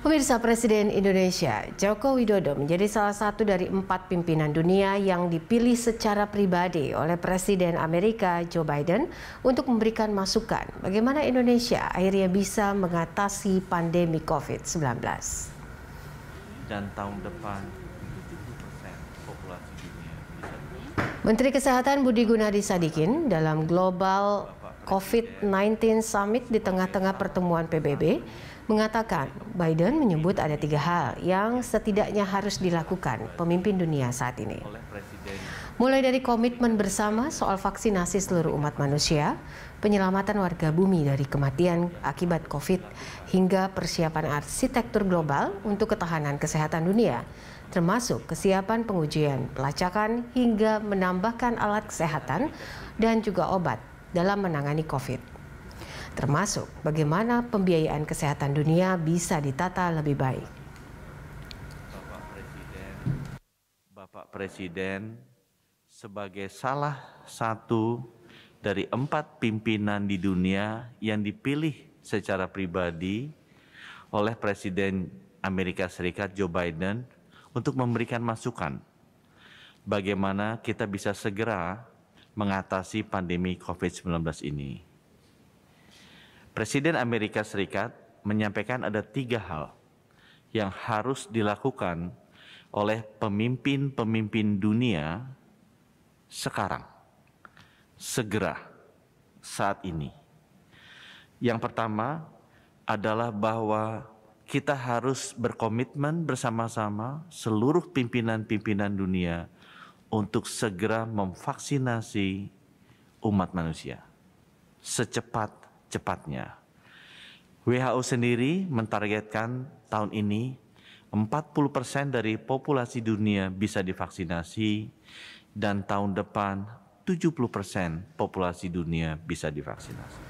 Pemirsa Presiden Indonesia Joko Widodo menjadi salah satu dari empat pimpinan dunia yang dipilih secara pribadi oleh Presiden Amerika Joe Biden untuk memberikan masukan bagaimana Indonesia akhirnya bisa mengatasi pandemi COVID-19. Dan tahun depan Menteri Kesehatan Budi Gunadi Sadikin dalam Global COVID-19 Summit di tengah-tengah pertemuan PBB mengatakan Biden menyebut ada tiga hal yang setidaknya harus dilakukan pemimpin dunia saat ini. Mulai dari komitmen bersama soal vaksinasi seluruh umat manusia, penyelamatan warga bumi dari kematian akibat COVID, hingga persiapan arsitektur global untuk ketahanan kesehatan dunia, termasuk kesiapan pengujian, pelacakan, hingga menambahkan alat kesehatan dan juga obat dalam menangani COVID. Termasuk bagaimana pembiayaan kesehatan dunia bisa ditata lebih baik. Bapak Presiden, Bapak Presiden sebagai salah satu dari empat pimpinan di dunia yang dipilih secara pribadi oleh Presiden Amerika Serikat Joe Biden untuk memberikan masukan bagaimana kita bisa segera mengatasi pandemi COVID-19 ini. Presiden Amerika Serikat menyampaikan ada tiga hal yang harus dilakukan oleh pemimpin-pemimpin dunia sekarang, segera, saat ini. Yang pertama adalah bahwa kita harus berkomitmen bersama-sama seluruh pimpinan-pimpinan dunia untuk segera memvaksinasi umat manusia secepat-cepatnya. WHO sendiri mentargetkan tahun ini 40% dari populasi dunia bisa divaksinasi dan tahun depan 70% populasi dunia bisa divaksinasi.